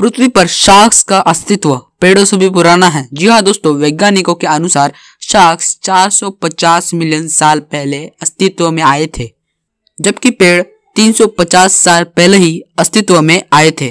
पृथ्वी पर शार्क्स का अस्तित्व पेड़ों से भी पुराना है जी हाँ दोस्तों वैज्ञानिकों के अनुसार शार्क्स 450 मिलियन साल पहले अस्तित्व में आए थे जबकि पेड़ 350 साल पहले ही अस्तित्व में आए थे